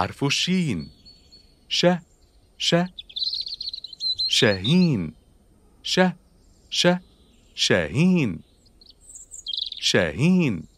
حرف الشين ش ش شاهين ش ش شاهين شاهين